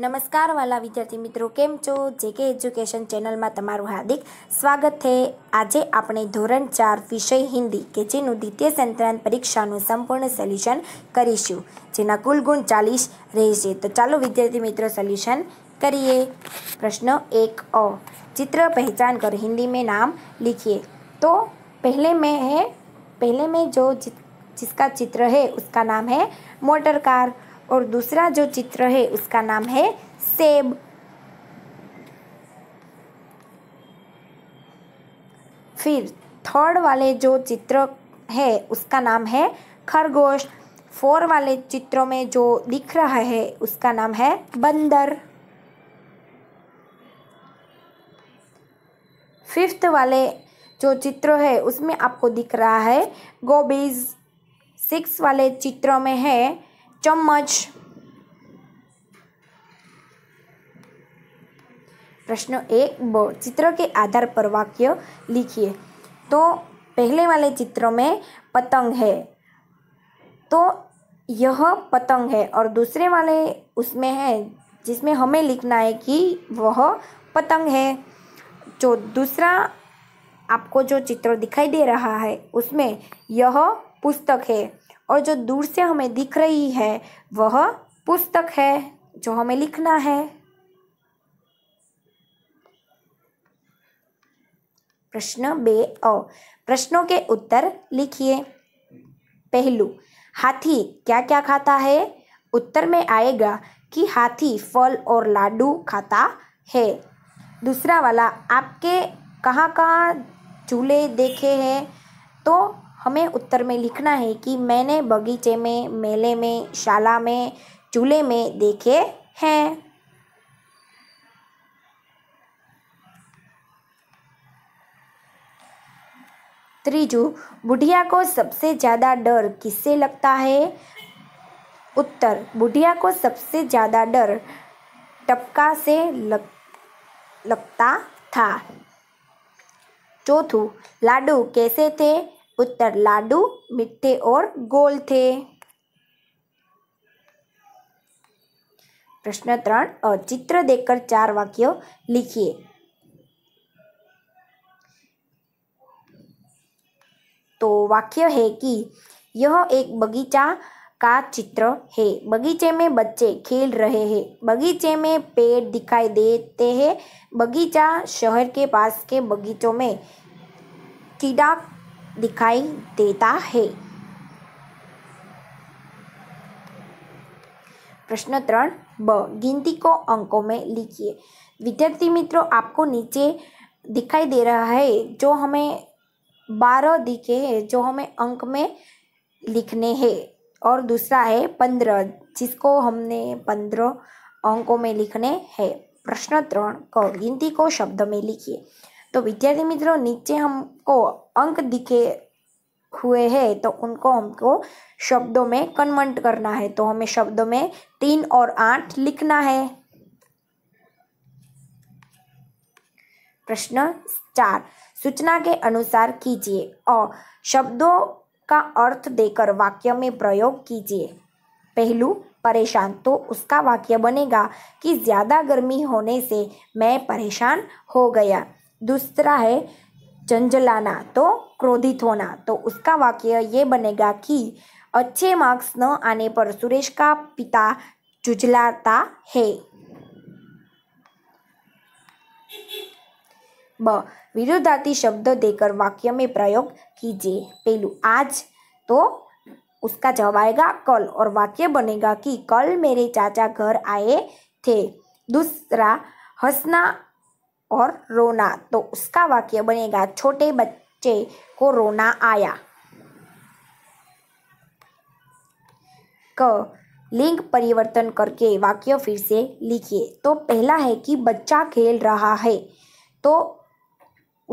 નમસ્કાર વાલા વિદ્યાર્થી મિત્રો કેમ છો જેકે એજ્યુકેશન ચેનલમાં તમારું હાર્દિક સ્વાગત છે આજે આપણે ધોરણ ચાર વિષય હિન્દી કે જેનું દ્વિતીય સંતરાન પરીક્ષાનું સંપૂર્ણ સોલ્યુશન કરીશું જેના કુલ ગુણ ચાલીસ રહેશે તો ચાલો વિદ્યાર્થી મિત્રો સોલ્યુશન કરીએ પ્રશ્ન એક અ ચિત્ર પહેચાન કર હિન્દી મેં નામ લિખીએ તો પહેલે મેં है पहले में जो जिसका चित्र है उसका नाम है मोटर कार और दूसरा जो चित्र है उसका नाम है सेब फिर थर्ड वाले जो चित्र है उसका नाम है खरगोश फोर वाले चित्रों में जो दिख रहा है उसका नाम है बंदर फिफ्थ वाले जो चित्र है उसमें आपको दिख रहा है गोबीज सिक्स वाले चित्रों में है चम्मच प्रश्न एक ब चित्र के आधार पर वाक्य लिखिए तो पहले वाले चित्र में पतंग है तो यह पतंग है और दूसरे वाले उसमें है जिसमें हमें लिखना है कि वह पतंग है जो दूसरा आपको जो चित्र दिखाई दे रहा है उसमें यह पुस्तक है और जो दूर से हमें दिख रही है वह पुस्तक है जो हमें लिखना है प्रश्न बे अ प्रश्नों के उत्तर लिखिए पहलू हाथी क्या क्या खाता है उत्तर में आएगा कि हाथी फल और लाडू खाता है दूसरा वाला आपके कहाँ कहाँ चूल्हे देखे हैं तो हमें उत्तर में लिखना है कि मैंने बगीचे में मेले में शाला में चूल्हे में देखे हैं त्रीजू बुढ़िया को सबसे ज़्यादा डर किससे लगता है उत्तर बुढ़िया को सबसे ज़्यादा डर टपका से लग लगता था चौथू लाडू कैसे थे उत्तर लाडू मिट्टे और गोल थे त्रन और चित्र देखकर चार वाक्य लिखिए तो वाक्य है कि यह एक बगीचा का चित्र है बगीचे में बच्चे खेल रहे हैं बगीचे में पेड़ दिखाई देते हैं बगीचा शहर के पास के बगीचों में कीड़ा दिखाई देता है प्रश्न ત્રણ ब गिनती को अंकों में लिखिए विद्यार्थी मित्रों आपको नीचे दिखाई दे रहा है जो हमें बारह दिखे है जो हमें अंक में लिखने हैं और दूसरा है पंद्रह जिसको हमने पंद्रह अंकों में लिखने हैं प्रश्न त्रण क गिनती को शब्द में लिखिए तो विद्यार्थी मित्रों नीचे हमको अंक दिखे हुए हैं तो उनको हमको शब्दों में कन्वर्ट करना है तो हमें शब्दों में तीन और आठ लिखना है प्रश्न चार सूचना के अनुसार कीजिए और शब्दों का अर्थ देकर वाक्य में प्रयोग कीजिए पहलू परेशान तो उसका वाक्य बनेगा कि ज़्यादा गर्मी होने से मैं परेशान हो गया दूसरा है जंजलाना तो क्रोधित होना तो उसका वाक्य ये बनेगा कि अच्छे मार्क्स न आने पर सुरेश का पिता जुझलाता है ब विरोधार्थी शब्द देकर वाक्य में प्रयोग कीजिए पहलू आज तो उसका जवाब आएगा कल और वाक्य बनेगा कि कल मेरे चाचा घर आए थे दूसरा हंसना और रोना तो उसका वाक्य बनेगा छोटे बच्चे को रोना आया क लिंग परिवर्तन करके वाक्य फिर से लिखिए तो पहला है कि बच्चा खेल रहा है तो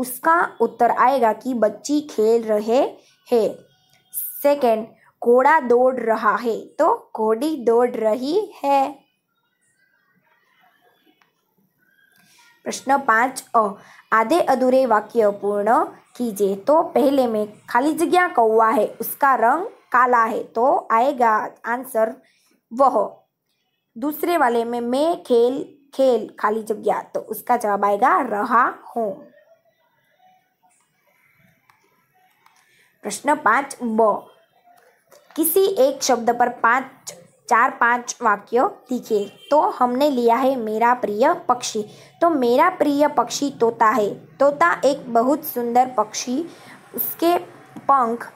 उसका उत्तर आएगा कि बच्ची खेल रहे है सेकंड घोड़ा दौड़ रहा है तो घोड़ी दौड़ रही है प्रश्न पाँच अ आधे अधूरे वाक्य पूर्ण कीजिए तो पहले में खाली जगह कौवा है उसका रंग काला है तो आएगा आंसर वह दूसरे वाले में मैं खेल खेल खाली जगह तो उसका जवाब आएगा रहा हूँ प्रश्न पाँच ब किसी एक शब्द पर पाँच चार पांच वाक्य दिखे तो हमने लिया है मेरा प्रिय पक्षी तो मेरा प्रिय पक्षी तोता है तोता एक बहुत सुंदर पक्षी उसके पंख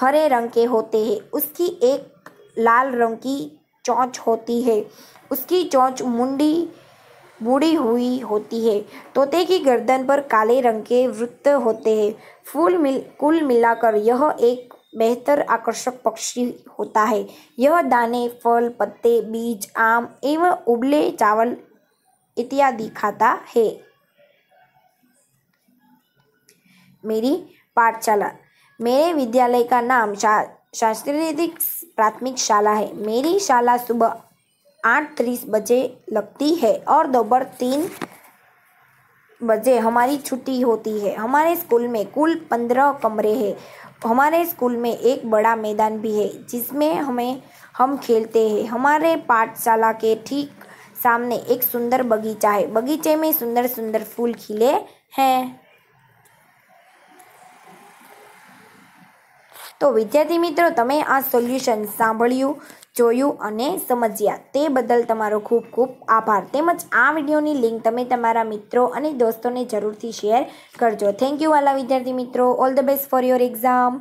हरे रंग के होते हैं उसकी एक लाल रंग की चोंच होती है उसकी चोंच मुंडी मुड़ी हुई होती है तोते की गर्दन पर काले रंग के वृत्त होते हैं फूल मिल कुल मिलाकर यह एक बेहतर आकर्षक पक्षी होता है यह दाने फल पत्ते बीज आम एवं उबले चावल इत्यादि खाता है मेरी पाठशाला मेरे विद्यालय का नाम शा, सांस्कृतिक प्राथमिक शाला है मेरी शाला सुबह आठ तीस बजे लगती है और दोपहर तीन बजे हमारी छुट्टी होती है हमारे स्कूल में कुल पंद्रह कमरे हैं हमारे स्कूल में एक बड़ा मैदान भी है जिसमें हमें हम खेलते हैं हमारे पाठशाला के ठीक सामने एक सुंदर बगीचा है बगीचे में सुंदर सुंदर फूल खिले हैं તો વિદ્યાર્થી મિત્રો તમે આ સોલ્યુશન સાંભળ્યું જોયું અને સમજ્યા તે બદલ તમારો ખૂબ ખૂબ આભાર તેમજ આ વિડીયોની લિંક તમે તમારા મિત્રો અને દોસ્તોને જરૂરથી શેર કરજો થેન્ક યુ વાલા વિદ્યાર્થી મિત્રો all the best for your exam